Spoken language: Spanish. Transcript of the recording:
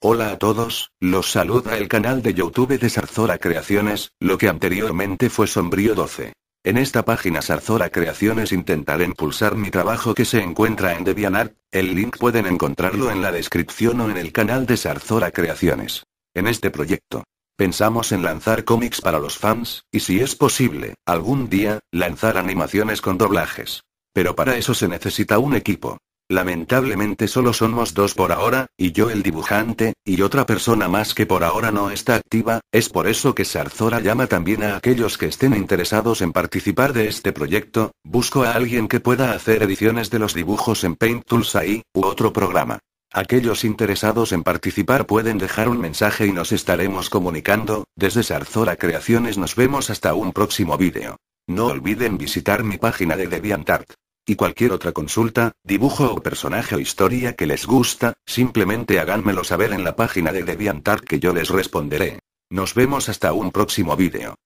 Hola a todos, los saluda el canal de YouTube de Sarzora Creaciones, lo que anteriormente fue Sombrío 12. En esta página Sarzora Creaciones intentaré impulsar mi trabajo que se encuentra en DeviantArt, el link pueden encontrarlo en la descripción o en el canal de Sarzora Creaciones. En este proyecto. Pensamos en lanzar cómics para los fans, y si es posible, algún día, lanzar animaciones con doblajes. Pero para eso se necesita un equipo. Lamentablemente solo somos dos por ahora, y yo el dibujante, y otra persona más que por ahora no está activa, es por eso que Sarzora llama también a aquellos que estén interesados en participar de este proyecto, busco a alguien que pueda hacer ediciones de los dibujos en Paint Tools ahí u otro programa. Aquellos interesados en participar pueden dejar un mensaje y nos estaremos comunicando, desde Sarzora Creaciones nos vemos hasta un próximo vídeo. No olviden visitar mi página de DeviantArt y cualquier otra consulta, dibujo o personaje o historia que les gusta, simplemente háganmelo saber en la página de DeviantArt que yo les responderé. Nos vemos hasta un próximo vídeo.